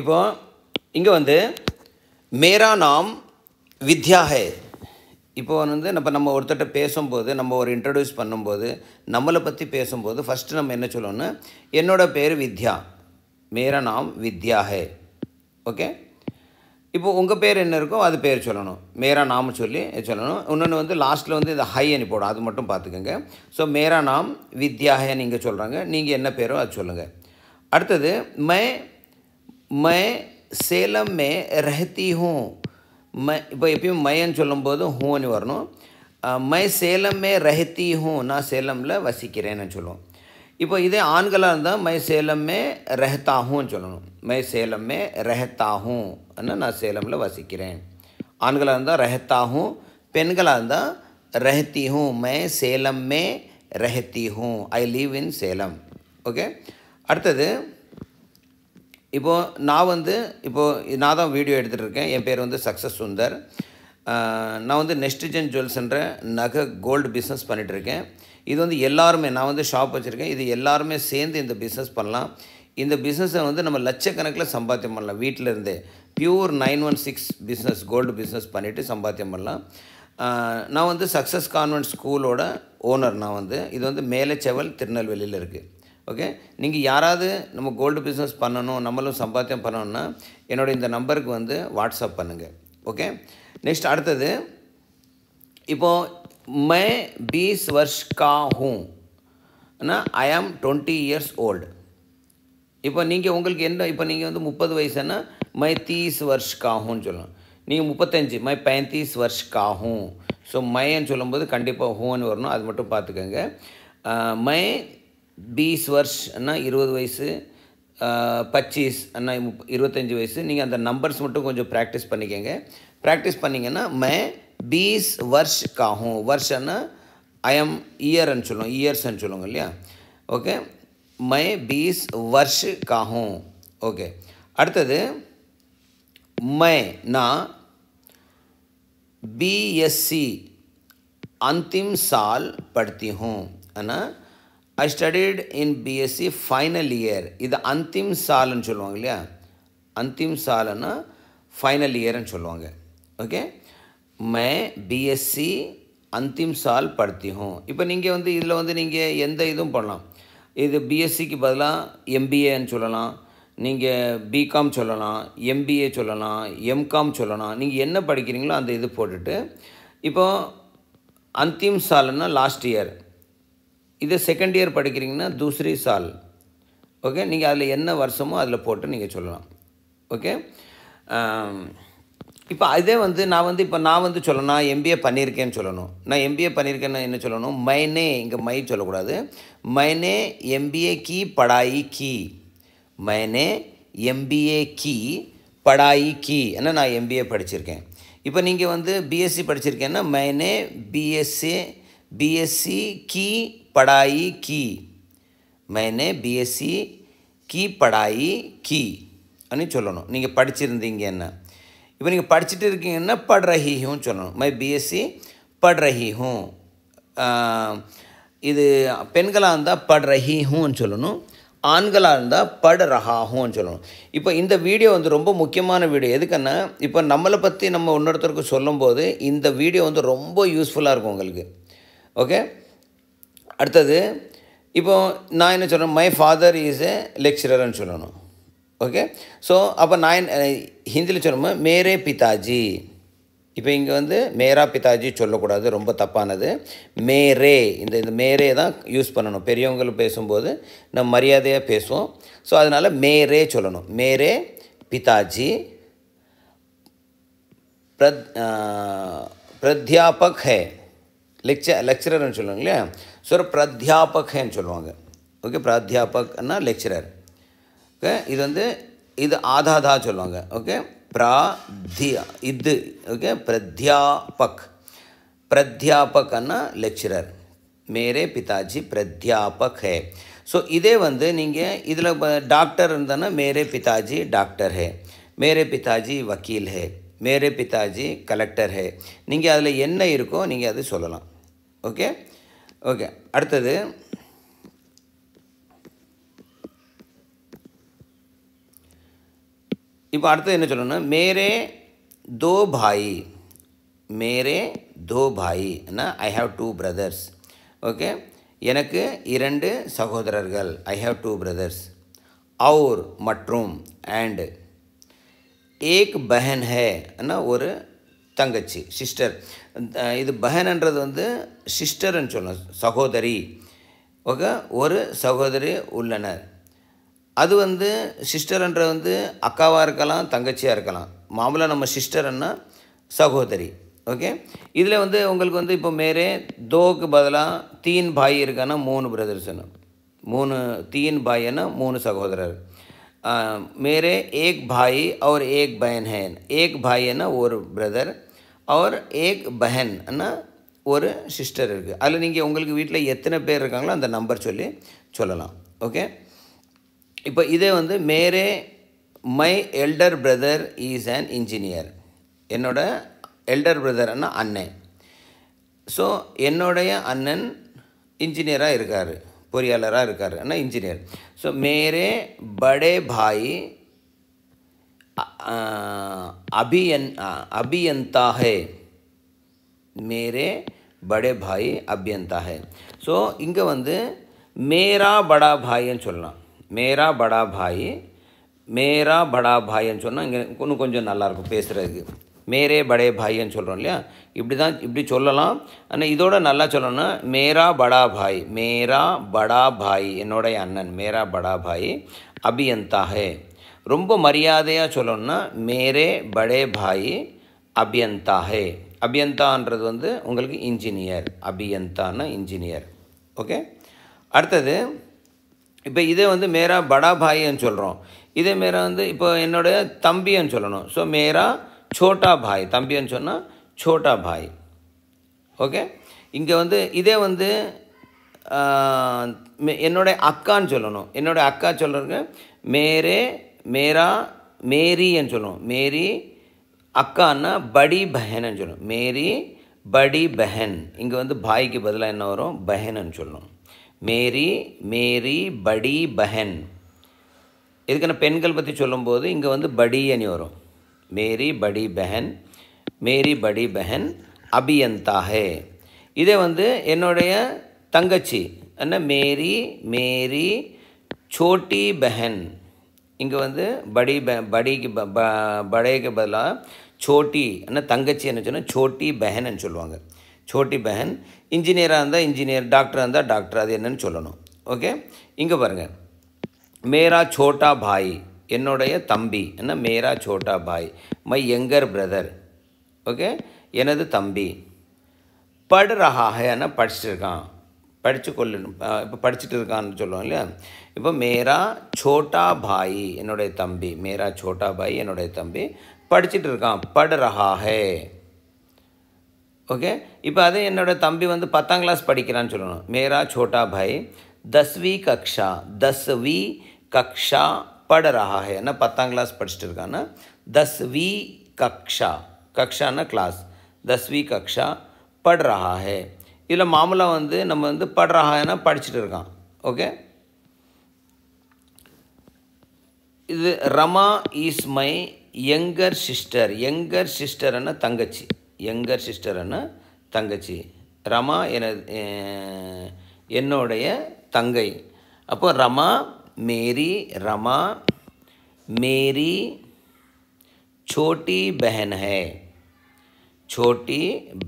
இப்போது இங்கே வந்து மேரா நாம் வித்யா ஹே இப்போ வந்து நம்ம நம்ம ஒருத்தர்கிட்ட பேசும்போது நம்ம ஒரு இன்ட்ரடியூஸ் பண்ணும்போது நம்மளை பற்றி பேசும்போது ஃபஸ்ட்டு நம்ம என்ன சொல்லணும்னு என்னோடய பேர் வித்யா மேரா நாம் வித்யா ஹே ஓகே இப்போ உங்கள் பேர் என்ன இருக்கோ அது பேர் சொல்லணும் மேரா நாம் சொல்லி சொல்லணும் இன்னொன்று வந்து லாஸ்ட்டில் வந்து இந்த ஹை அனுப்பி போடும் அது மட்டும் பார்த்துக்கோங்க ஸோ மேரா நாம் வித்யாஹே நீங்கள் சொல்கிறாங்க நீங்கள் என்ன பேரோ அது சொல்லுங்கள் அடுத்தது மே मैं சேலம் மே ரஹத்தி ஹூ மை இப்போ எப்பயும் மையன்னு சொல்லும்போது ஹூன்னு வரணும் மை சேலம் மே ரஹத்தி ஹூ நான் சேலமில் வசிக்கிறேன்னு சொல்லுவோம் இப்போ இதே ஆண்களாக இருந்தால் மை சேலம் மே ரஹத்தாகூன்னு சொல்லணும் மை சேலம் மே ரஹத்தாகூ நான் சேலமில் வசிக்கிறேன் ஆண்களாக இருந்தால் ரஹத்தாகூ பெண்களாக இருந்தால் ரஹத்தி ஹூ மை சேலம் மே ரஹத்தி हूँ I live in Salem okay அடுத்தது இப்போது நான் வந்து இப்போது நான் தான் வீடியோ எடுத்துகிட்ருக்கேன் என் பேர் வந்து சக்ஸஸ் சுந்தர் நான் வந்து நெஸ்டிஜன் ஜுவல்ஸ்ன்ற நகை கோல்டு பிஸ்னஸ் பண்ணிகிட்ருக்கேன் இது வந்து எல்லாருமே நான் வந்து ஷாப் வச்சுருக்கேன் இது எல்லாருமே சேர்ந்து இந்த பிஸ்னஸ் பண்ணலாம் இந்த பிஸ்னஸை வந்து நம்ம லட்சக்கணக்கில் சம்பாத்தியம் பண்ணலாம் வீட்டிலேருந்தே pure nine one six business gold business பண்ணிவிட்டு சம்பாத்தியம் பண்ணலாம் நான் வந்து சக்ஸஸ் கான்வென்ட் ஸ்கூலோட ஓனர் நான் வந்து இது வந்து மேலே செவல் திருநெல்வேலியில் இருக்குது ஓகே நீங்கள் யாராவது நம்ம கோல்டு பிஸ்னஸ் பண்ணணும் நம்மளும் சம்பாத்தியம் பண்ணணும்னா என்னோட இந்த நம்பருக்கு வந்து வாட்ஸ்அப் பண்ணுங்கள் ஓகே நெக்ஸ்ட் அடுத்தது இப்போது மே பீஸ் வர்ஷ் கா ஆனால் ஐ ஆம் டுவெண்ட்டி இயர்ஸ் ஓல்டு இப்போ நீங்கள் உங்களுக்கு என்ன இப்போ நீங்கள் வந்து முப்பது வயசுன்னா மை தீஸ் வர்ஷ் காகும்னு சொல்லலாம் நீங்கள் முப்பத்தஞ்சு மை பயந்தீஸ் வர்ஷ் காகும் ஸோ மைன்னு சொல்லும்போது கண்டிப்பாக ஹூன்னு வரணும் அது மட்டும் பார்த்துக்கோங்க மை பீஸ் அண்ணா இருபது வயசு பச்சீஸ் அண்ணா இருபத்தஞ்சி வயசு நீங்கள் அந்த நம்பர்ஸ் மட்டும் கொஞ்சம் ப்ராக்டிஸ் பண்ணிக்கோங்க ப்ராக்டிஸ் பண்ணிங்கன்னா மே பீஸ் வர்ஷ் காகும் வர்ஷன்னா ஐஎம் இயர்ன்னு சொல்லுவோம் இயர்ஸ்ன்னு சொல்லுவோங்க இல்லையா ஓகே மே பீஸ் வர்ஷ் காகும் ஓகே அடுத்தது மே நான் பிஎஸ்சி அந்திம் சால் படுத்தி ஹோம் है I studied in BSc final year இது அந்திம் சாலன்னு சொல்லுவாங்க இல்லையா அந்திம் சாலன்னா ஃபைனல் இயர்னு சொல்லுவாங்க ஓகே மே பிஎஸ்சி அந்திம் சால் படுத்தியும் இப்போ நீங்கள் வந்து இதில் வந்து நீங்கள் எந்த இதுவும் பண்ணலாம் இது பிஎஸ்சிக்கு பதிலாக எம்பிஏன்னு சொல்லலாம் நீங்கள் பிகாம் சொல்லலாம் எம்பிஏ சொல்லலாம் எம்காம் சொல்லலாம் நீங்கள் என்ன படிக்கிறீங்களோ அந்த இது போட்டுட்டு இப்போது அந்திம் சாலன்னா லாஸ்ட் இயர் இது செகண்ட் இயர் படிக்கிறீங்கன்னா தூசரி சால் ஓகே நீங்கள் அதில் என்ன வருஷமோ அதில் போட்டு நீங்கள் சொல்லலாம் ஓகே இப்போ அதே வந்து நான் வந்து இப்போ நான் வந்து சொல்லணும் நான் எம்பிஏ பண்ணியிருக்கேன்னு சொல்லணும் நான் எம்பிஏ பண்ணியிருக்கேன்னு என்ன சொல்லணும் மைனே இங்கே மை சொல்லக்கூடாது மைனே எம்பிஏ கி படாயி கி மைனே எம்பிஏ கி படாயி கி என்ன நான் எம்பிஏ படிச்சிருக்கேன் இப்போ நீங்கள் வந்து பிஎஸ்சி படிச்சிருக்கேன்னா மைனே பிஎஸ்சி பிஎஸ்சி கி पढ़ाई की मैंने பிஎஸ்சி கீ படாயி கீ அப்படின்னு சொல்லணும் நீங்கள் படிச்சிருந்தீங்க என்ன இப்போ நீங்கள் படிச்சுட்டு இருக்கீங்கன்னா பட் ரஹிஹூன்னு சொல்லணும் மை பிஎஸ்சி பட் ரஹிஹூ இது பெண்களாக இருந்தால் பட் ரஹிஹூன்னு சொல்லணும் ஆண்களாக இருந்தால் பட் ரஹாஹூன்னு சொல்லணும் இப்போ இந்த வீடியோ வந்து ரொம்ப முக்கியமான வீடியோ எதுக்குன்னா இப்போ நம்மளை பற்றி நம்ம இன்னொருத்தருக்கு சொல்லும்போது இந்த வீடியோ வந்து ரொம்ப யூஸ்ஃபுல்லாக இருக்கும் உங்களுக்கு ஓகே அடுத்தது இப்போது நான் என்ன சொல்கிறேன் மை ஃபாதர் இஸ் ஏ லெக்சரர்னு சொல்லணும் ஓகே ஸோ அப்போ நான் ஹிந்தியில் சொல்லணும் மேரே பிதாஜி இப்போ இங்கே வந்து மேரா பிதாஜி சொல்லக்கூடாது ரொம்ப தப்பானது மேரே இந்த இந்த மேரே தான் யூஸ் பண்ணணும் பெரியவங்கள் பேசும்போது நம்ம மரியாதையாக பேசுவோம் ஸோ அதனால் மேரே சொல்லணும் மேரே பிதாஜி பிரத் பிரத்யாபக் ஹே லெக்சர் லெக்சரர்னு சொல்லுவாங்க இல்லையா சார் பிரத்யாபகன்னு சொல்லுவாங்க ஓகே பிராத்தியாபக்னா லெக்சரர் ஓகே இது வந்து இது ஆதாதா சொல்லுவாங்க ஓகே தியா இது ஓகே பிரத்யாபக் பிரத்யாபக்னா லெக்சரர் மேரே பிதாஜி பிரத்யாபக் ஹே ஸோ இதே வந்து நீங்கள் இதில் டாக்டர் இருந்தோன்னா மேரே பிதாஜி டாக்டர் ஹே மேரே பிதாஜி வக்கீல் ஹே மேரே பிதாஜி கலெக்டர் ஹே நீங்கள் அதில் என்ன இருக்கோ நீங்கள் அது சொல்லலாம் ஓகே ओके अत इतना मेरे दो भाई मेरे दो भाई ना I have two brothers okay इर सहोद ई हव टू ब्रदर्स और एंड एक बहन है ना और தங்கச்சி சிஸ்டர் இது பஹன்ன்றது வந்து சிஸ்டர்ன்னு சொல்லணும் சகோதரி ஓகே ஒரு சகோதரி உள்ளனர் அது வந்து சிஸ்டர்ன்ற வந்து அக்காவாக இருக்கலாம் தங்கச்சியாக இருக்கலாம் மாமூலாக நம்ம சிஸ்டர்ன்னா சகோதரி ஓகே இதில் வந்து உங்களுக்கு வந்து இப்போ மேரே தோக்கு பதிலாக தீன் பாய் இருக்கான்னா மூணு பிரதர்ஸ்னு மூணு தீன் பாய்னா மூணு சகோதரர் மேரே ஏக் பாய் அவர் ஏக் பயன் ஹேன் ஏக் பாயன்னா ஒரு பிரதர் அவர் ஏக் பஹன் அண்ணா ஒரு சிஸ்டர் இருக்குது அதில் நீங்கள் உங்களுக்கு வீட்டில் எத்தனை பேர் இருக்காங்களோ அந்த நம்பர் சொல்லி சொல்லலாம் ஓகே இப்போ இதே வந்து மேரே my elder brother is and engineer என்னோட எல்டர் பிரதர்னா அண்ணன் ஸோ என்னுடைய அண்ணன் இன்ஜினியராக இருக்கார் பொறியாளராக இருக்கார் ஆனால் இன்ஜினியர் ஸோ மேரே படே பாய் அபியன் அபியந்தாகே மேரே படே பாய் அபியந்தா ஸோ இங்கே வந்து மேரா படா பாயின்னு சொல்லலாம் மேரா படா பாய் மேரா படா பாயின்னு சொன்னால் இங்கே இன்னும் கொஞ்சம் நல்லாயிருக்கும் பேசுகிறதுக்கு மேரே படே பாயின்னு சொல்கிறோம் இல்லையா இப்படி தான் இப்படி சொல்லலாம் ஆனால் இதோட நல்லா சொல்லணும்னா மேரா படா பாய் மேரா படா பாய் என்னுடைய அண்ணன் மேரா படா பாய் அபியந்தா ரொம்ப மரியாதையாக சொல்லணும்னா மேரே படே பாய் அபியந்தா ஹே அபியந்தான்றது வந்து உங்களுக்கு இன்ஜினியர் அபியந்தான்னா இன்ஜினியர் ஓகே அடுத்தது இப்போ இதே வந்து மேரா படா பாயின்னு சொல்கிறோம் இதே மேரா வந்து இப்போ என்னோட தம்பின்னு சொல்லணும் ஸோ மேரா சோட்டா பாய் தம்பின்னு சொன்னால் சோட்டா பாய் ஓகே இங்கே வந்து இதே வந்து என்னுடைய அக்கான்னு சொல்லணும் என்னுடைய அக்கா சொல்கிறங்க மேரே மேரா மேரின்னு சொல்லுவோம் மேரி அக்கான்னா படி பஹன்னு சொல்லுவோம் மேரி படி பஹன் இங்கே வந்து பாய்க்கு பதிலாக என்ன வரும் பஹன்னு சொல்லணும் மேரி மேரி படி பஹன் இதுக்கான பெண்கள் பற்றி சொல்லும்போது இங்கே வந்து படி அணி வரும் மேரி படி பஹன் மேரி படி பஹன் அபியந்தாஹே இதே வந்து என்னுடைய தங்கச்சி என்ன மேரி மேரி சோட்டி பஹன் இங்கே வந்து படி படிக்கு படைக்கு பதிலாக சோட்டி என்ன தங்கச்சி என்ன சொன்னால் சோட்டி பெஹன்னு சொல்லுவாங்க சோட்டி பெஹன் இன்ஜினியராக இருந்தால் இன்ஜினியர் டாக்டராக இருந்தால் டாக்டர் அது என்னென்னு சொல்லணும் ஓகே இங்கே பாருங்கள் மேரா சோட்டா பாய் என்னுடைய தம்பி என்ன மேரா சோட்டா பாய் மை யங்கர் பிரதர் ஓகே எனது தம்பி படுறஹாக என்ன படிச்சுட்டு இருக்கான் படித்து கொள்ளணும் இப்போ படிச்சுட்டு இருக்கான்னு சொல்லுவோம் இல்லையா இப்போ மேரா சோட்டா பாய் என்னுடைய தம்பி மேரா சோட்டா பாய் என்னுடைய தம்பி படிச்சுட்டு இருக்கான் படுறஹாஹே ஹே ஓகே இப்போ அதே என்னோடய தம்பி வந்து பத்தாம் கிளாஸ் படிக்கிறான்னு சொல்லணும் மேரா சோட்டா பாய் தஸ்வி கக்ஷா தஸ்வி கக்ஷா படுறஹாஹே என்ன பத்தாம் கிளாஸ் படிச்சுட்டு இருக்கான்னா தஸ்வி கக்ஷா கக்ஷான்னா கிளாஸ் தஸ்வி கக்ஷா படுறஹாஹே இதில் மாமூலாக வந்து நம்ம வந்து படுறாங்கன்னா படிச்சுட்டு இருக்கான் ஓகே இது Rama is my younger sister younger sister என்ன தங்கச்சி யங்கர் சிஸ்டர் என்ன தங்கச்சி ரமா என்னுடைய தங்கை அப்போ ரமா மேரி ரமா மேரி சோட்டி பெஹன் ஹே சோட்டி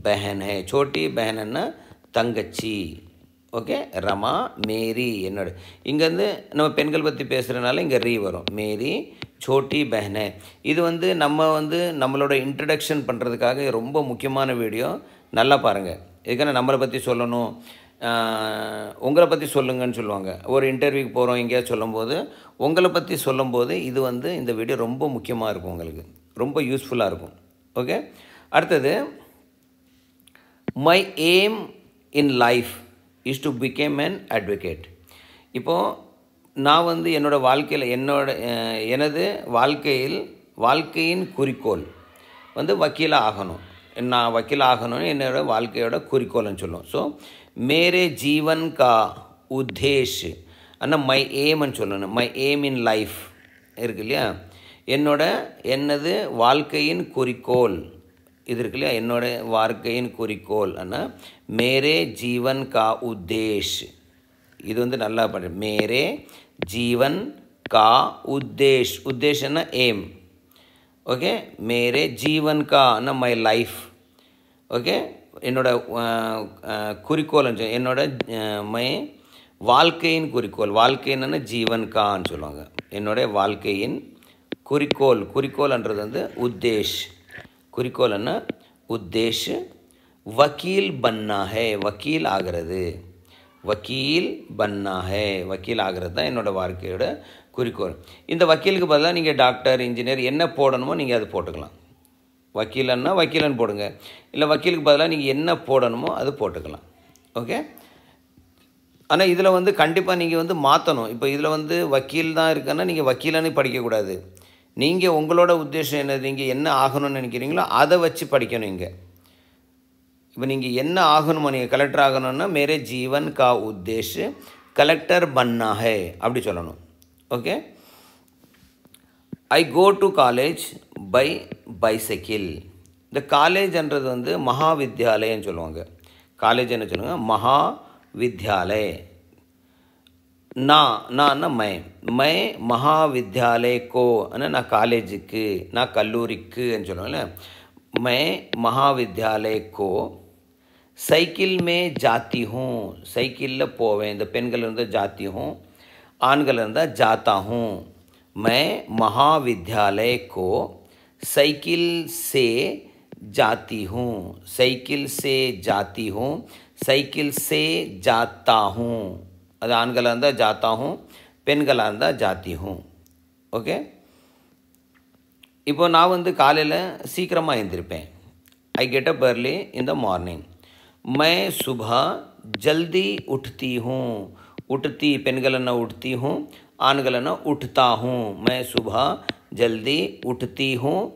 பெஹன் ஹே சோட்டி பெஹன் என்ன தங்கச்சி ஓகே ரமா மேரி என்னோட இங்கேருந்து நம்ம பெண்கள் பற்றி பேசுகிறனால இங்கே ரீ வரும் மேரி சோட்டி பெஹனே இது வந்து நம்ம வந்து நம்மளோட இன்ட்ரடக்ஷன் பண்ணுறதுக்காக ரொம்ப முக்கியமான வீடியோ நல்லா பாருங்கள் இதுக்கான நம்மளை பற்றி சொல்லணும் உங்களை பற்றி சொல்லுங்கன்னு சொல்லுவாங்க ஒரு இன்டர்வியூக்கு போகிறோம் எங்கேயா சொல்லும்போது உங்களை பற்றி சொல்லும்போது இது வந்து இந்த வீடியோ ரொம்ப முக்கியமாக இருக்கும் உங்களுக்கு ரொம்ப யூஸ்ஃபுல்லாக இருக்கும் ஓகே அடுத்தது my aim in life is to become an advocate இப்போது நான் வந்து என்னோடய வாழ்க்கையில் என்னோட எனது வாழ்க்கையில் வாழ்க்கையின் குறிக்கோள் வந்து வக்கீலாக ஆகணும் நான் வக்கீல் ஆகணும்னு என்னோடய வாழ்க்கையோட குறிக்கோள்னு சொல்லுவோம் ஸோ மேரே ஜீவன் கா உத்தேஷ் ஆனால் மை ஏம்னு சொல்லணும் மை ஏம் இன் லைஃப் இருக்கு இல்லையா என்னோட என்னது வாழ்க்கையின் குறிக்கோள் இது இருக்கு இல்லையா என்னோடய வாழ்க்கையின் குறிக்கோள் ஆனால் மேரே ஜீவன் கா உத்தேஷ் இது வந்து நல்லா பண்ணு மேரே ஜீவன் கா உத்தேஷ் உத்தேஷன்னா எய்ம் ஓகே மேரே ஜீவன் கான்னா மை லைஃப் ஓகே என்னோடய குறிக்கோள் என்னோட மை வாழ்க்கையின் குறிக்கோள் என்னென்னா ஜீவன் கான்னு சொல்லுவாங்க என்னுடைய வாழ்க்கையின் குறிக்கோள் குறிக்கோள்ன்றது வந்து உத்தேஷ் குறிக்கோள் என்ன உத்தேஷ் வக்கீல் பன்னா வக்கீல் ஆகிறது வக்கீல் பன்னா வக்கீல் ஆகிறது தான் என்னோடய வாழ்க்கையோட குறிக்கோள் இந்த வக்கீலுக்கு பதிலாக நீங்கள் டாக்டர் இன்ஜினியர் என்ன போடணுமோ நீங்கள் அது போட்டுக்கலாம் வக்கீலன்னா வக்கீலன் போடுங்க இல்லை வக்கீலுக்கு பதிலாக நீங்கள் என்ன போடணுமோ அது போட்டுக்கலாம் ஓகே ஆனால் இதில் வந்து கண்டிப்பாக நீங்கள் வந்து மாற்றணும் இப்போ இதில் வந்து வக்கீல் தான் இருக்குன்னா நீங்கள் வக்கீலன்னு படிக்கக்கூடாது நீங்கள் உங்களோட உத்தேசம் என்னது நீங்கள் என்ன ஆகணும்னு நினைக்கிறீங்களோ அதை வச்சு படிக்கணும் இங்கே இப்போ நீங்கள் என்ன ஆகணுமோ நீங்கள் கலெக்டர் ஆகணும்னா மேரே ஜீவன் கா உத்தேஷ் கலெக்டர் பண்ணா அப்படி சொல்லணும் okay I go to college by bicycle இந்த காலேஜ்ன்றது வந்து மகா வித்யாலயன்னு சொல்லுவாங்க காலேஜ் என்ன சொல்லுவாங்க மகா வித்யாலய ना ना ना मैं मैं महाविद्यालय को ना ना कॉलेज के ना कलूरी के मैं महाविद्यालय को साइकिल में जाती हूँ साइकिल पवें जाती हूँ आणा जाता हूँ मैं महाविद्यालय को साइकिल से जाती हूँ साइकिल से जाती हूँ साइकिल से जाता हूँ अजान अंदर जाता हूँ பெண் கலாந்தா ஜாத்தி ஹூம் ஓகே இப்போது நான் வந்து காலையில் சீக்கிரமாக எழுந்திருப்பேன் I get up early in the morning மை சுபா ஜல்தி உட்தி ஹூம் உட்தி பெண்களன்னா உட்தி ஹூம் ஆண்களன்னா உட்தா ஹூம் மை சுபா ஜல்தி உட்தி ஹூம்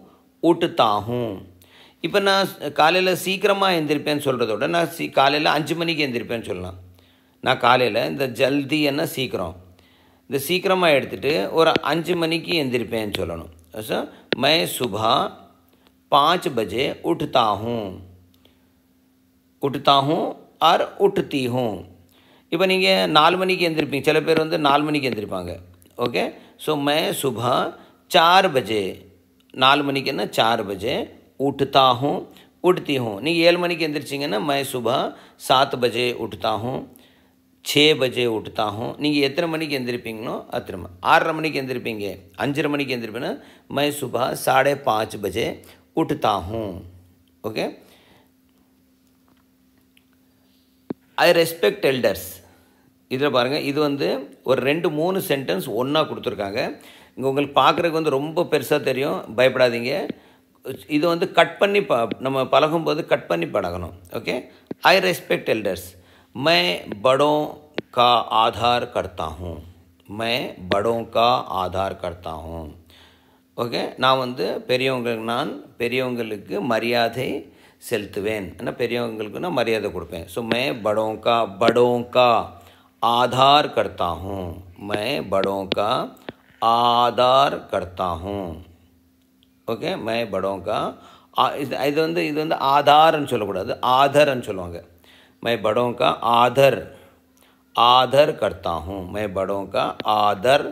உட்தா ஹூம் இப்போ நான் காலையில் சீக்கிரமாக எழுந்திருப்பேன்னு சொல்கிறத விட நான் சீ காலையில் அஞ்சு மணிக்கு எழுந்திருப்பேன்னு சொல்லலாம் நான் காலையில் இந்த ஜல்தி என்ன சீக்கிரம் இந்த சீக்கிரமாக எடுத்துகிட்டு ஒரு அஞ்சு மணிக்கு எந்திரிப்பேன்னு சொல்லணும் ஸோ மை சுபா पाँच பஜே उठता हूँ ஆர் உட்தி இப்போ நீங்கள் நாலு மணிக்கு எந்திரிப்பீங்க சில பேர் வந்து நாலு மணிக்கு எந்திரிப்பாங்க ஓகே ஸோ மே சுபா சார் பஜே நாலு மணிக்குன்னா சார் பஜே உட்தா ஹூ நீங்கள் ஏழு மணிக்கு எந்திரிச்சிங்கன்னா மே சுபா சாத் பஜே உட்தா சே பஜே உட்தாகும் நீங்கள் எத்தனை மணிக்கு எந்திரிப்பீங்களோ அத்தனை மணி ஆறரை மணிக்கு எந்திரிப்பீங்க அஞ்சரை மணிக்கு எந்திரிப்பீங்கன்னா மை சுபா சாடே பாँच பஜே உட்தாகும் ஓகே ஐ ரெஸ்பெக்ட் எல்டர்ஸ் இதில் பாருங்கள் இது வந்து ஒரு ரெண்டு மூணு சென்டென்ஸ் ஒன்றா கொடுத்துருக்காங்க இங்கே உங்களுக்கு பார்க்குறதுக்கு வந்து ரொம்ப பெருசாக தெரியும் பயப்படாதீங்க இது வந்து கட் பண்ணி ப நம்ம பழகும்போது கட் பண்ணி பழகணும் ஓகே ஐ ரெஸ்பெக்ட் எல்டர்ஸ் मैं बड़ों का आदर करता हूं मैं बड़ों का आदर करता हूं ओके नाوند பெரியவர்களுக்கு நான் பெரியவர்களுக்கு மரியாதை செலுத்துவேன் انا பெரியவர்களுக்கு நான் மரியாதை கொடுப்பேன் so मैं बड़ों का बड़ों का आदर करता हूं मैं बड़ों का आदर करता हूं ओके मैं बड़ों का इधर வந்து இது வந்து ஆதார்னு சொல்ல கூடாது ஆதார்னு சொல்லுவாங்க मैं बड़ों का आदर आदर करता हूँ मैं बड़ों का आदर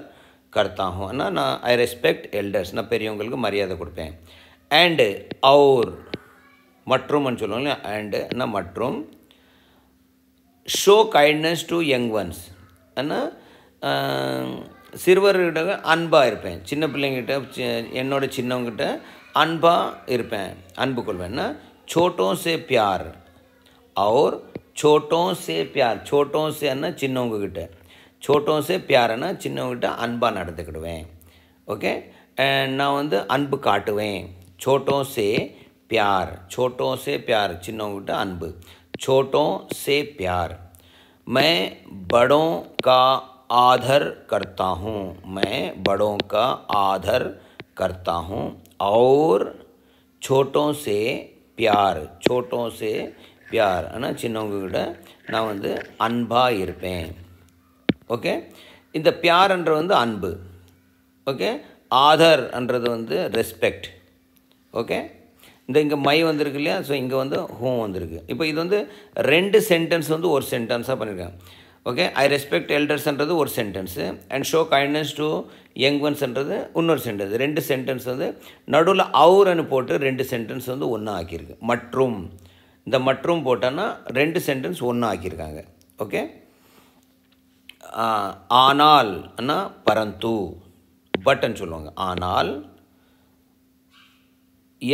करता हूँ है ना ना ஐ ரெஸ்பெக்ட் எல்டர்ஸ் நான் பெரியவங்களுக்கு மரியாதை கொடுப்பேன் அண்டு அவுர் மற்றும்னு சொல்லுவாங்க அண்டு என்ன மற்றும் show kindness to young ones ஏன்னா சிறுவர்கிட்ட அன்பாக இருப்பேன் சின்ன பிள்ளைங்கிட்ட என்னோட சின்னவங்கிட்ட அன்பாக இருப்பேன் அன்பு கொள்வேன்னா छोटों से பியார் और छोटों से प्यार छोटों से என்ன சின்னவங்கக்கிட்ட छोटों से प्यार प्यारனா சின்னவங்கக்கிட்ட அன்பாக நடந்துக்கிடுவேன் ओके ना वो அன்பு காட்டுவேன் छोटों से प्यार छोटों से प्यार சின்னவங்கக்கிட்ட அன்பு छोटों से प्यार मैं बड़ों का आदर करता हूँ मैं बड़ों का आदर करता हूँ और छोटों से प्यार छोटों से பியார் ஆனால் கூட நான் வந்து அன்பாக இருப்பேன் ஓகே இந்த பியார்ன்ற வந்து அன்பு ஓகே ஆதர்ன்றது வந்து ரெஸ்பெக்ட் ஓகே இந்த இங்கே மை வந்திருக்கு இல்லையா ஸோ இங்கே வந்து ஹோம் வந்திருக்கு இப்போ இது வந்து ரெண்டு சென்டென்ஸ் வந்து ஒரு சென்டென்ஸாக பண்ணியிருக்கேன் ஓகே ஐ ரெஸ்பெக்ட் எல்டர்ஸ்ன்றது ஒரு sentence and show kindness to young ஒன்ஸ்ன்றது இன்னொரு சென்டென்ஸ் ரெண்டு சென்டென்ஸ் வந்து நடுவில் அவர்னு போட்டு ரெண்டு சென்டென்ஸ் வந்து ஒன்றா ஆக்கியிருக்கு மற்றும் இந்த மற்றும் போட்டோன்னா ரெண்டு சென்டென்ஸ் ஒன்று ஆக்கியிருக்காங்க ஓகே ஆனால் பரந்து பட்டன் சொல்லுவாங்க ஆனால்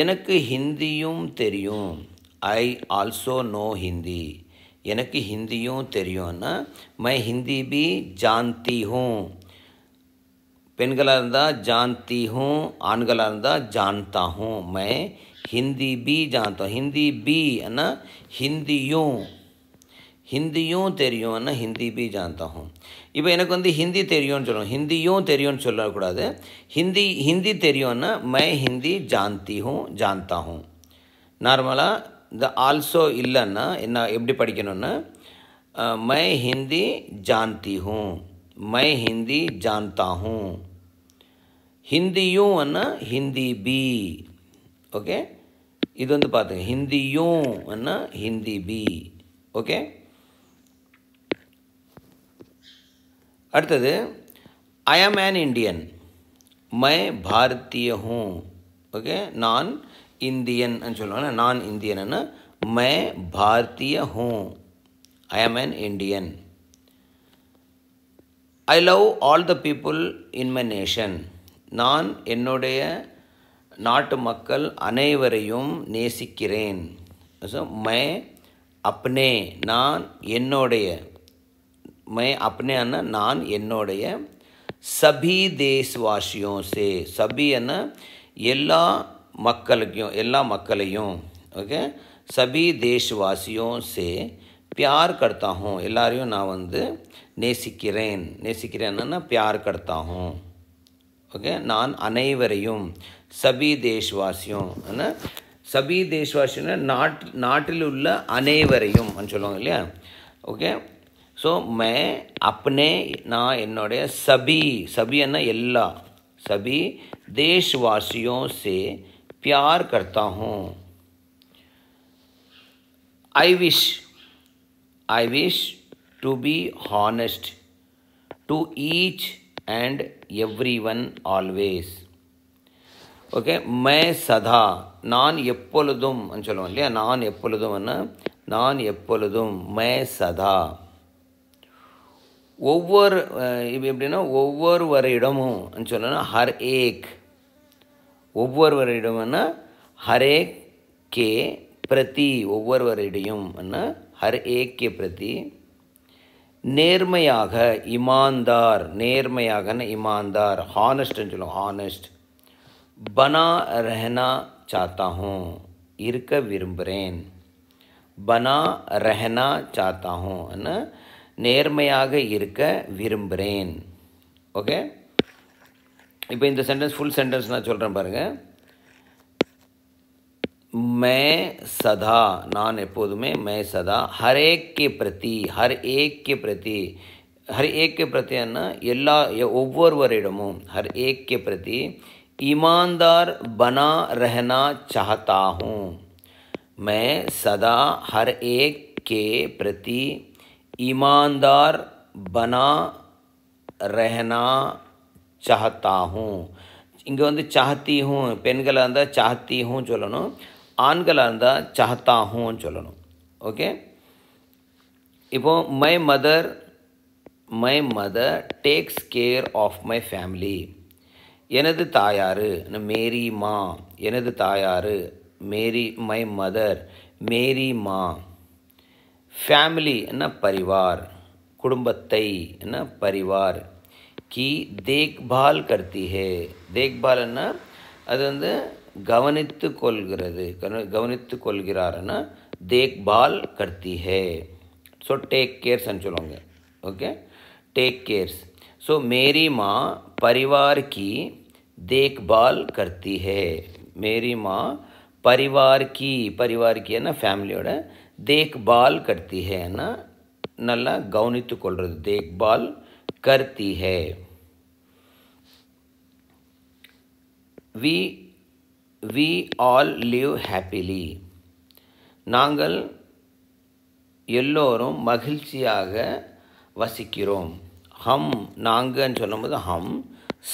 எனக்கு ஹிந்தியும் தெரியும் ஐ ஆல்சோ நோ ஹிந்தி எனக்கு ஹிந்தியும் தெரியும்னா மை ஹிந்தி பி ஜான்தி ஹூம் பெண்களாக இருந்தால் ஜான்தி ஹூம் ஆண்களாக இருந்தால் ஜான்தா ஹூம் மை ஹிந்தி பி जहाँ ஹிந்தி பி बी ஹிந்தியும் ஹிந்தியும் தெரியும் நான் ஹிந்தி பி ஜான்தாகும் இப்போ எனக்கு வந்து ஹிந்தி தெரியும்னு சொல்லணும் ஹிந்தியும் தெரியும்னு சொல்லக்கூடாது ஹிந்தி ஹிந்தி தெரியும்னா மை ஹிந்தி ஜான்தி ஹூம் ஜான்தாகும் நார்மலாக இந்த ஆல்சோ இல்லைன்னா என்ன எப்படி படிக்கணும்னா மை ஹிந்தி ஜான்தி ஹூம் மை ஹிந்தி ஜான்தாகும் ஹிந்தியும் ஹிந்தி பி ஓகே இது வந்து பார்த்துங்க ஹிந்தியும் ஹிந்தி பி ஓகே அடுத்தது ஐ ஆம் ஆன் இண்டியன் மை பாரதிய ஹூ ஓகே நான் இந்தியன் சொல்லுவாங்க நான் இந்தியன் மை பாரதிய ஹூ I am an Indian I love all the people in my nation நான் என்னுடைய நாட்டு மக்கள் அனைவரையும் நேசிக்கிறேன் ஸோ மே அப்னே நான் என்னுடைய மே அண்ணா நான் என்னுடைய சபி தேஸ்வாசியும் சே சபின்னா எல்லா மக்களுக்கும் எல்லா மக்களையும் ஓகே சபி தேஷ்வாசியும் சே பியார் கடத்தாகும் எல்லாரையும் நான் வந்து நேசிக்கிறேன் நேசிக்கிறேன்னா பியார் கடத்தாகும் ஓகே நான் அனைவரையும் सभी देशवासियों है ना सभी देशवासियों नाट नाटिलिया ओके सो मैं अपने ना इन सभी सभी एल सभी देशवासियों से प्यार करता हूँ I wish I wish to be honest to each and every one always okay மே சதா நான் எப்பொழுதும் சொல்லுவோம் இல்லையா நான் எப்பொழுதும் நான் எப்பொழுதும் மே சதா ஒவ்வொரு இது எப்படின்னா ஒவ்வொருவரிடமும் சொல்லணும் ஹர் ஏக் ஒவ்வொருவரிடம்னா ஹரே கே பிரதி ஒவ்வொருவரிடையும் ஹர் ஏகே பிரதி நேர்மையாக இமான்தார் நேர்மையாகன்னு இமாந்தார் ஹானஸ்ட்னு சொல்லுவோம் ஹானஸ்ட் பனா ரஹனா சாத்தா இருக்க விரும்புகிறேன் பனா ரஹனா சாத்தா ஹூ நேர்மையாக இருக்க விரும்புகிறேன் ஓகே இப்போ இந்த சென்டென்ஸ் ஃபுல் சென்டென்ஸ் நான் சொல்கிறேன் பாருங்கள் மே சதா நான் எப்போதுமே மே சதா ஹர் ஏக் பிரதி ஹர் ஏக்கிய பிரதி ஹர் ஏக்கிய கே எல்லா ஒவ்வொருவரிடமும் ஹர் ஏக்கிய பிரதி ईमानदार बना रहना चाहता हूँ मैं सदा हर एक के प्रति ईमानदार बना रहना चाहता हूँ இங்கே வந்து சாத்தியும் பெண்களாக இருந்தால் சாத்தியும் சொல்லணும் ஆண்களாக இருந்தால் சாத்தாகும் சொல்லணும் ஓகே இப்போது my mother my mother takes care of my family எனது தாயாரு மேரி மா எனது தாயாரு மேரி மை மதர் மேரி மா ஃபேமிலி என்ன பரிவார் குடும்பத்தை என்ன பரிவார் கி தேக்பால் கருத்தி ஹே தேக்பால்னா அது வந்து கவனித்து கொள்கிறது கவனித்து கொள்கிறார்னா தேக்பால் கருத்தி ஹே ஸோ டேக் கேர்ஸ்ன்னு சொல்லுவாங்க ஓகே டேக் கேர்ஸ் सो मेरी माँ परिवार की देखभाल करती है मेरी माँ परिवार की परिवार की है ना ஃபேமிலியோட देखभाल करती है ना நல்லா கவனித்து கொள்வது देखभाल करती है we we all live happily நாங்கள் எல்லோரும் மகிழ்ச்சியாக வசிக்கிறோம் हम नागल हम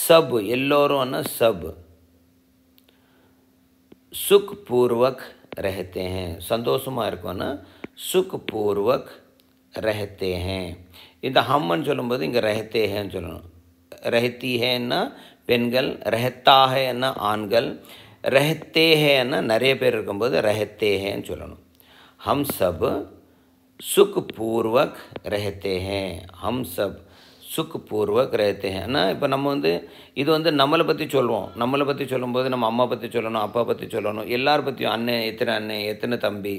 सब एलोरों सब सुखपूर्वक रहते हैं सन्ोषमाकोन सुखपूर्वक रहते हैं इत हम चलो रहते हैं चलो रहती है ना पेण रहता है ना आण रहते हैं ना नरेबद रहते हैं चलो हम सब सुखपूर्वक रहते हैं हम सब சுக்குப்பூர்வக் கிரகத்தை ஆனால் இப்போ நம்ம வந்து இது வந்து நம்மளை பற்றி சொல்லுவோம் நம்மளை பற்றி சொல்லும்போது நம்ம அம்மா பற்றி சொல்லணும் அப்பா பற்றி சொல்லணும் எல்லார் பற்றியும் அண்ணன் எத்தனை அண்ணன் எத்தனை தம்பி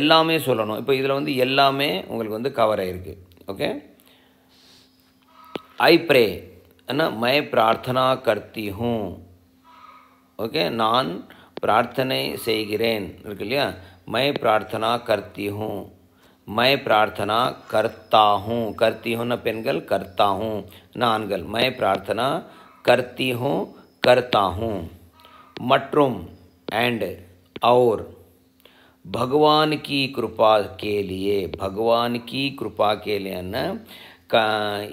எல்லாமே சொல்லணும் இப்போ இதில் வந்து எல்லாமே உங்களுக்கு வந்து கவர் ஆகிருக்கு ஓகே ஐ ப்ரே ஆனால் மை பிரார்த்தனா கர்த்தி ஹூ ஓகே நான் பிரார்த்தனை செய்கிறேன் இருக்கு இல்லையா மை பிரார்த்தனா கர்த்தி ஹூ मैं प्रार्थना करता हूँ करती हूँ ना पेनगल करता हूँ ना आनगल मैं प्रार्थना करती हूँ करता हूँ मटरूम एंड और भगवान की कृपा के लिए भगवान की कृपा के लिए न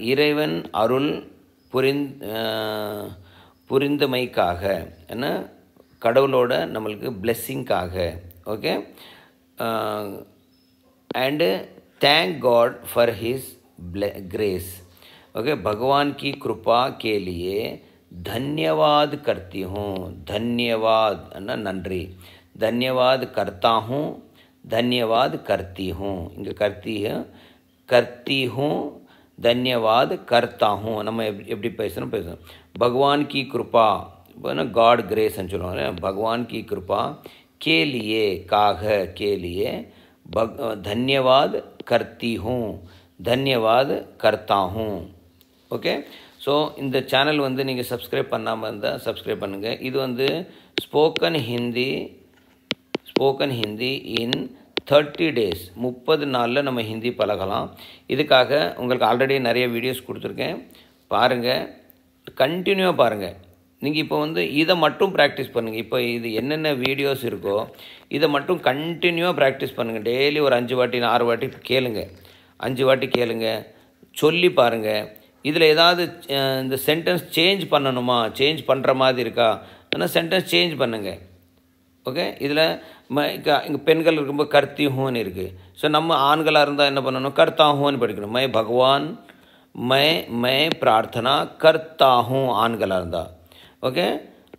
இறைவன் அருள் புரிந் புரிந்தமைக்காக என்ன கடவுளோட நம்மளுக்கு பிளெஸ்ஸிங்காக okay and thank God for his grace okay भगवान की कृपा के लिए धन्यवाद करती हूँ धन्यवाद ना नंरी धन्यवाद करता हूँ धन्यवाद करती हूँ इं करती है करती हूँ धन्यवाद करता हूँ नम ಎಪ್ಪಡಿ पैसे भगवान की कृपा ना गाड ग्रेस भगवान की कृपा के लिए काग के लिए தன்யவாத் கர்த்தி ஹூம் தன்யவாத் கர்த்தாகும் ஓகே ஸோ இந்த சேனல் வந்து நீங்கள் சப்ஸ்கிரைப் பண்ணாமல் இருந்தால் சப்ஸ்கிரைப் பண்ணுங்கள் இது வந்து spoken Hindi spoken Hindi in thirty days முப்பது நாளில் நம்ம ஹிந்தி பழகலாம் இதுக்காக உங்களுக்கு ஆல்ரெடி நிறைய வீடியோஸ் கொடுத்துருக்கேன் பாருங்கள் கண்டினியூவாக பாருங்கள் நீங்கள் இப்போ வந்து இதை மட்டும் ப்ராக்டிஸ் பண்ணுங்கள் இப்போ இது என்னென்ன வீடியோஸ் இருக்கோ இதை மட்டும் கண்டினியூவாக ப்ராக்டிஸ் பண்ணுங்கள் டெய்லி ஒரு அஞ்சு வாட்டி ஆறு வாட்டி கேளுங்க அஞ்சு வாட்டி கேளுங்க சொல்லி பாருங்கள் இதில் ஏதாவது இந்த சென்டென்ஸ் சேஞ்ச் பண்ணணுமா சேஞ்ச் பண்ணுற மாதிரி இருக்கா ஆனால் சென்டென்ஸ் சேஞ்ச் பண்ணுங்கள் ஓகே இதில் இங்கே பெண்கள் இருக்கும்போது கர்த்தி ஹோன்னு இருக்குது ஸோ நம்ம ஆண்களாக இருந்தால் என்ன பண்ணணும் கர்த்தா ஹோன்னு படிக்கணும் மை பகவான் மை மை பிரார்த்தனா கர்த்தாகும் ஆண்களாக இருந்தால் ओके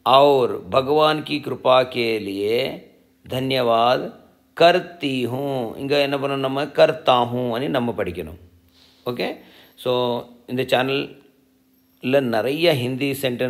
और भगवान की कृपा के लिए धन्यवाद करती हूँ इं पड़ो नम करता हूँ नम्ब पढ़ ओके चेनल नरिया हिंदी सेन्टर